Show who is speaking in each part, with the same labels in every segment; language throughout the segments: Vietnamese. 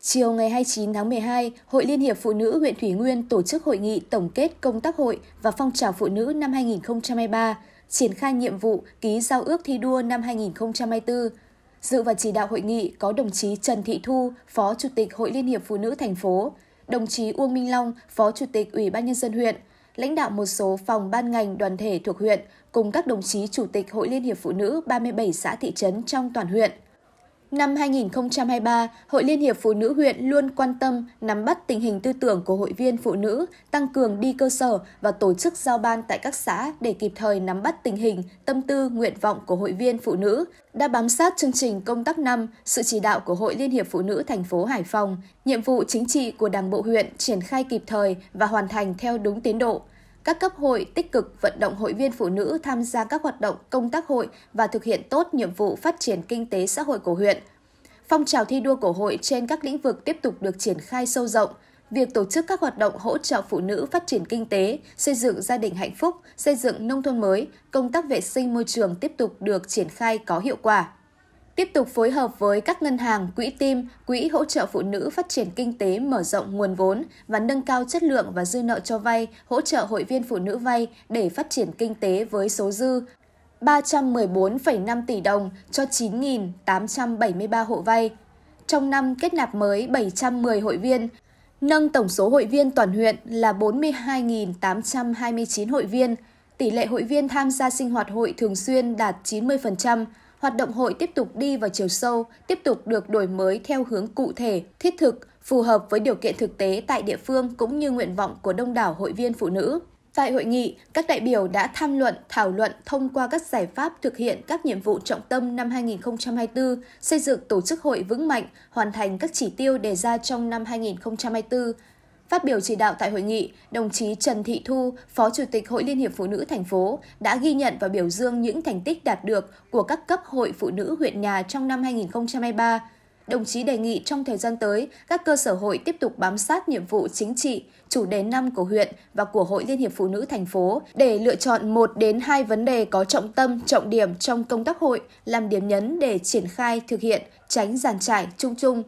Speaker 1: Chiều ngày 29 tháng 12, Hội Liên hiệp Phụ nữ huyện Thủy Nguyên tổ chức hội nghị tổng kết công tác hội và phong trào phụ nữ năm 2023, triển khai nhiệm vụ ký giao ước thi đua năm 2024. Dự và chỉ đạo hội nghị có đồng chí Trần Thị Thu, Phó Chủ tịch Hội Liên hiệp Phụ nữ thành phố, đồng chí Uông Minh Long, Phó Chủ tịch Ủy ban nhân dân huyện, lãnh đạo một số phòng ban ngành đoàn thể thuộc huyện cùng các đồng chí chủ tịch Hội Liên hiệp Phụ nữ 37 xã thị trấn trong toàn huyện. Năm 2023, Hội Liên hiệp Phụ nữ huyện luôn quan tâm nắm bắt tình hình tư tưởng của hội viên phụ nữ, tăng cường đi cơ sở và tổ chức giao ban tại các xã để kịp thời nắm bắt tình hình, tâm tư, nguyện vọng của hội viên phụ nữ, đã bám sát chương trình công tác năm, sự chỉ đạo của Hội Liên hiệp Phụ nữ thành phố Hải Phòng, nhiệm vụ chính trị của Đảng bộ huyện triển khai kịp thời và hoàn thành theo đúng tiến độ. Các cấp hội tích cực vận động hội viên phụ nữ tham gia các hoạt động công tác hội và thực hiện tốt nhiệm vụ phát triển kinh tế xã hội của huyện. Phong trào thi đua của hội trên các lĩnh vực tiếp tục được triển khai sâu rộng. Việc tổ chức các hoạt động hỗ trợ phụ nữ phát triển kinh tế, xây dựng gia đình hạnh phúc, xây dựng nông thôn mới, công tác vệ sinh môi trường tiếp tục được triển khai có hiệu quả tiếp tục phối hợp với các ngân hàng, quỹ tim, quỹ hỗ trợ phụ nữ phát triển kinh tế mở rộng nguồn vốn và nâng cao chất lượng và dư nợ cho vay, hỗ trợ hội viên phụ nữ vay để phát triển kinh tế với số dư 314,5 tỷ đồng cho 9.873 hộ vay. Trong năm kết nạp mới 710 hội viên, nâng tổng số hội viên toàn huyện là 42.829 hội viên, tỷ lệ hội viên tham gia sinh hoạt hội thường xuyên đạt 90%, hoạt động hội tiếp tục đi vào chiều sâu, tiếp tục được đổi mới theo hướng cụ thể, thiết thực, phù hợp với điều kiện thực tế tại địa phương cũng như nguyện vọng của đông đảo hội viên phụ nữ. Tại hội nghị, các đại biểu đã tham luận, thảo luận thông qua các giải pháp thực hiện các nhiệm vụ trọng tâm năm 2024, xây dựng tổ chức hội vững mạnh, hoàn thành các chỉ tiêu đề ra trong năm 2024, Phát biểu chỉ đạo tại hội nghị, đồng chí Trần Thị Thu, Phó Chủ tịch Hội Liên hiệp Phụ nữ thành phố đã ghi nhận và biểu dương những thành tích đạt được của các cấp hội phụ nữ huyện nhà trong năm 2023. Đồng chí đề nghị trong thời gian tới, các cơ sở hội tiếp tục bám sát nhiệm vụ chính trị, chủ đề năm của huyện và của Hội Liên hiệp Phụ nữ thành phố để lựa chọn một đến hai vấn đề có trọng tâm, trọng điểm trong công tác hội, làm điểm nhấn để triển khai thực hiện, tránh giàn trải chung chung,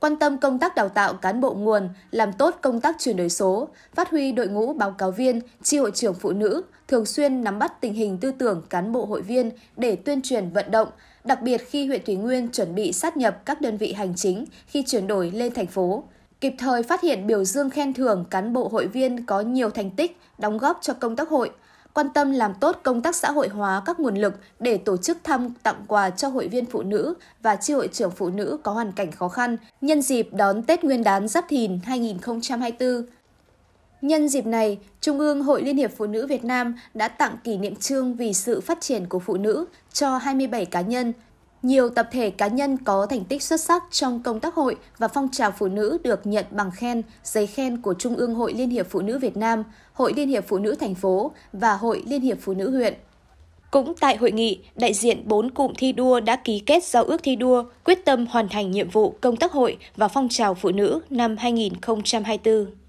Speaker 1: quan tâm công tác đào tạo cán bộ nguồn, làm tốt công tác chuyển đổi số, phát huy đội ngũ báo cáo viên, tri hội trưởng phụ nữ, thường xuyên nắm bắt tình hình tư tưởng cán bộ hội viên để tuyên truyền vận động, đặc biệt khi huyện Thủy Nguyên chuẩn bị sát nhập các đơn vị hành chính khi chuyển đổi lên thành phố. Kịp thời phát hiện biểu dương khen thưởng cán bộ hội viên có nhiều thành tích, đóng góp cho công tác hội – quan tâm làm tốt công tác xã hội hóa các nguồn lực để tổ chức thăm tặng quà cho hội viên phụ nữ và chi hội trưởng phụ nữ có hoàn cảnh khó khăn nhân dịp đón Tết Nguyên đán Giáp Thìn 2024. Nhân dịp này, Trung ương Hội Liên hiệp Phụ nữ Việt Nam đã tặng kỷ niệm trương vì sự phát triển của phụ nữ cho 27 cá nhân, nhiều tập thể cá nhân có thành tích xuất sắc trong công tác hội và phong trào phụ nữ được nhận bằng khen, giấy khen của Trung ương Hội Liên hiệp Phụ nữ Việt Nam, Hội Liên hiệp Phụ nữ thành phố và Hội Liên hiệp Phụ nữ huyện. Cũng tại hội nghị, đại diện 4 cụm thi đua đã ký kết giao ước thi đua, quyết tâm hoàn thành nhiệm vụ công tác hội và phong trào phụ nữ năm 2024.